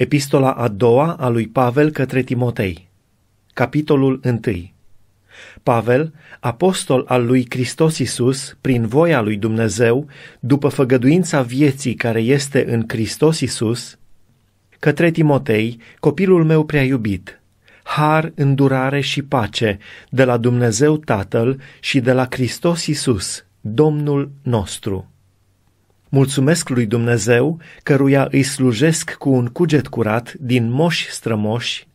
Epistola a doua a lui Pavel către Timotei Capitolul 1 Pavel, apostol al lui Hristos Isus, prin voia lui Dumnezeu, după făgăduința vieții care este în Hristos Isus, către Timotei, copilul meu prea iubit, har, îndurare și pace de la Dumnezeu Tatăl și de la Hristos Isus, Domnul nostru. Mulțumesc lui Dumnezeu, căruia îi slujesc cu un cuget curat din moși strămoși,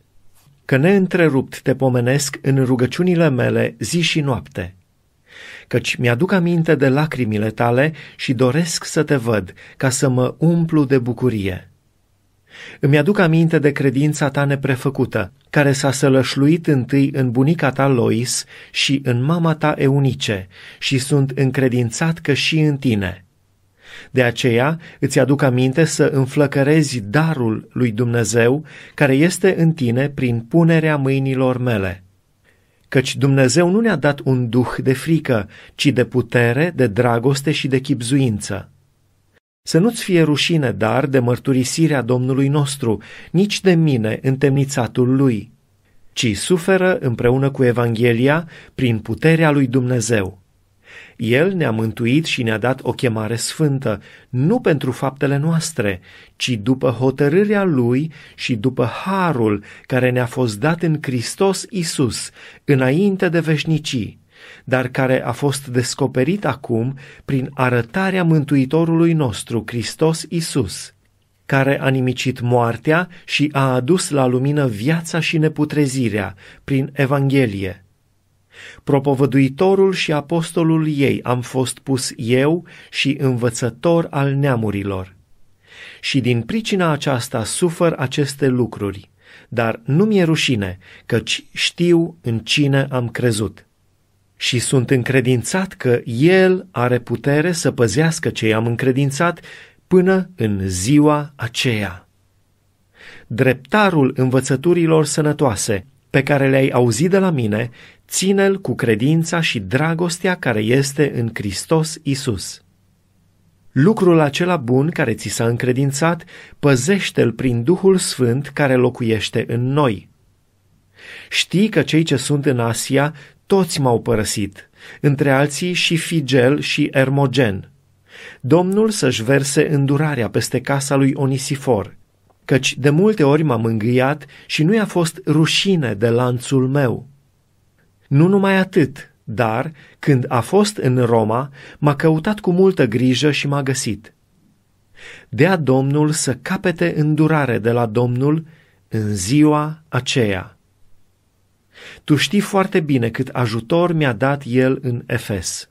că neîntrerupt te pomenesc în rugăciunile mele zi și noapte. Căci mi-aduc aminte de lacrimile tale și doresc să te văd, ca să mă umplu de bucurie. Îmi aduc aminte de credința ta neprefăcută, care s-a sălășluit întâi în bunica ta Lois și în mama ta Eunice, și sunt încredințat că și în tine – de aceea îți aduc aminte să înflăcărezi darul lui Dumnezeu care este în tine prin punerea mâinilor mele. Căci Dumnezeu nu ne-a dat un duh de frică, ci de putere, de dragoste și de chipzuință. Să nu-ți fie rușine, dar, de mărturisirea Domnului nostru, nici de mine, întemnițatul lui, ci suferă împreună cu Evanghelia prin puterea lui Dumnezeu. El ne-a mântuit și ne-a dat o chemare sfântă, nu pentru faptele noastre, ci după hotărârea Lui și după harul care ne-a fost dat în Hristos Isus, înainte de veșnicii dar care a fost descoperit acum prin arătarea Mântuitorului nostru, Hristos Isus, care a nimicit moartea și a adus la lumină viața și neputrezirea prin Evanghelie Propovăduitorul și apostolul ei am fost pus eu și învățător al neamurilor. Și din pricina aceasta sufăr aceste lucruri, dar nu mi-e rușine, căci știu în cine am crezut. Și sunt încredințat că El are putere să păzească ce i-am încredințat până în ziua aceea. Dreptarul învățăturilor sănătoase – pe care le-ai auzit de la mine, ține-l cu credința și dragostea care este în Hristos Isus. Lucrul acela bun care ți s-a încredințat, păzește-l prin Duhul Sfânt care locuiește în noi. Știi că cei ce sunt în Asia, toți m-au părăsit, între alții și Figel și Ermogen. Domnul să-și verse îndurarea peste casa lui Onisifor, căci de multe ori m-am îngâiat și nu i-a fost rușine de lanțul meu. Nu numai atât, dar, când a fost în Roma, m-a căutat cu multă grijă și m-a găsit. Dea Domnul să capete îndurare de la Domnul în ziua aceea. Tu știi foarte bine cât ajutor mi-a dat el în Efes.